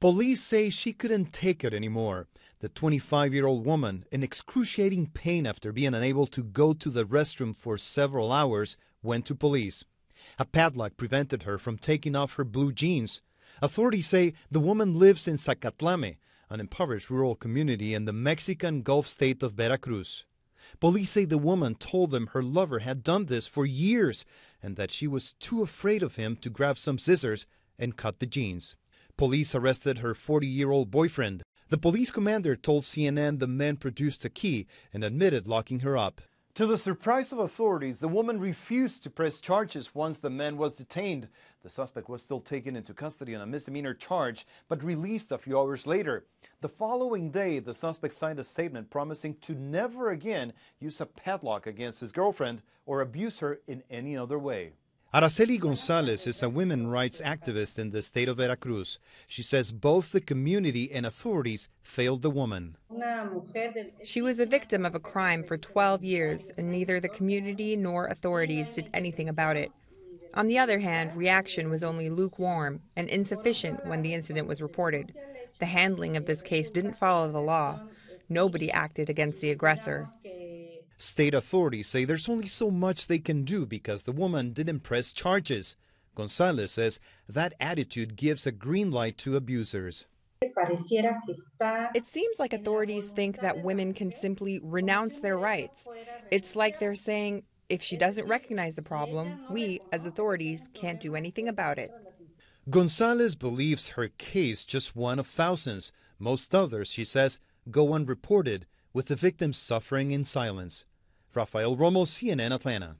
Police say she couldn't take it anymore. The 25 year old woman, in excruciating pain after being unable to go to the restroom for several hours, went to police. A padlock prevented her from taking off her blue jeans. Authorities say the woman lives in Zacatlame, an impoverished rural community in the Mexican Gulf state of Veracruz. Police say the woman told them her lover had done this for years and that she was too afraid of him to grab some scissors and cut the jeans. Police arrested her 40 year old boyfriend. The police commander told CNN the man produced a key and admitted locking her up. To the surprise of authorities, the woman refused to press charges once the man was detained. The suspect was still taken into custody on a misdemeanor charge, but released a few hours later. The following day, the suspect signed a statement promising to never again use a padlock against his girlfriend or abuse her in any other way. Araceli Gonzalez is a women rights activist in the state of Veracruz. She says both the community and authorities failed the woman. She was a victim of a crime for 12 years, and neither the community nor authorities did anything about it. On the other hand, reaction was only lukewarm and insufficient when the incident was reported. The handling of this case didn't follow the law. Nobody acted against the aggressor. State authorities say there's only so much they can do because the woman didn't press charges. Gonzalez says that attitude gives a green light to abusers. It seems like authorities think that women can simply renounce their rights. It's like they're saying, if she doesn't recognize the problem, we, as authorities, can't do anything about it. Gonzalez believes her case just one of thousands. Most others, she says, go unreported, with the victims suffering in silence. Rafael Romo, CNN Atlanta.